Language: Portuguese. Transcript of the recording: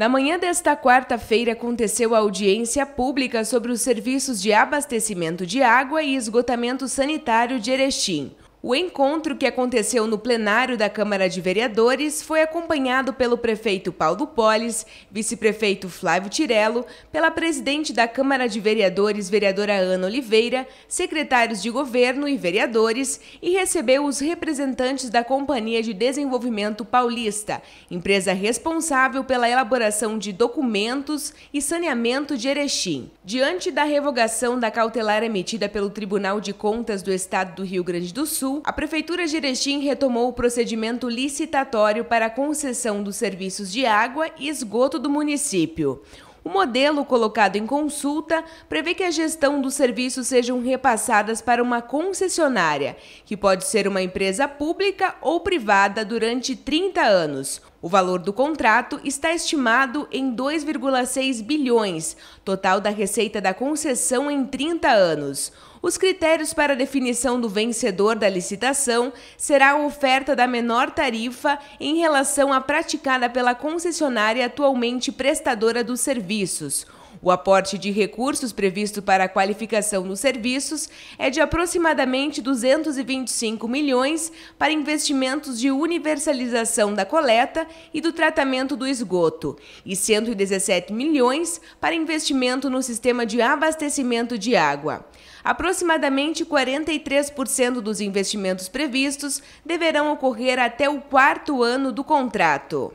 Na manhã desta quarta-feira aconteceu a audiência pública sobre os serviços de abastecimento de água e esgotamento sanitário de Erechim. O encontro que aconteceu no plenário da Câmara de Vereadores foi acompanhado pelo prefeito Paulo Polis, vice-prefeito Flávio Tirello, pela presidente da Câmara de Vereadores, vereadora Ana Oliveira, secretários de governo e vereadores, e recebeu os representantes da Companhia de Desenvolvimento Paulista, empresa responsável pela elaboração de documentos e saneamento de Erechim. Diante da revogação da cautelar emitida pelo Tribunal de Contas do Estado do Rio Grande do Sul, Sul, a Prefeitura de Erechim retomou o procedimento licitatório para a concessão dos serviços de água e esgoto do município. O modelo colocado em consulta prevê que a gestão dos serviços sejam repassadas para uma concessionária, que pode ser uma empresa pública ou privada durante 30 anos. O valor do contrato está estimado em 2,6 bilhões, total da receita da concessão em 30 anos. Os critérios para a definição do vencedor da licitação será a oferta da menor tarifa em relação à praticada pela concessionária atualmente prestadora do serviço serviços. O aporte de recursos previsto para a qualificação nos serviços é de aproximadamente 225 milhões para investimentos de universalização da coleta e do tratamento do esgoto e 117 milhões para investimento no sistema de abastecimento de água. Aproximadamente 43% dos investimentos previstos deverão ocorrer até o quarto ano do contrato.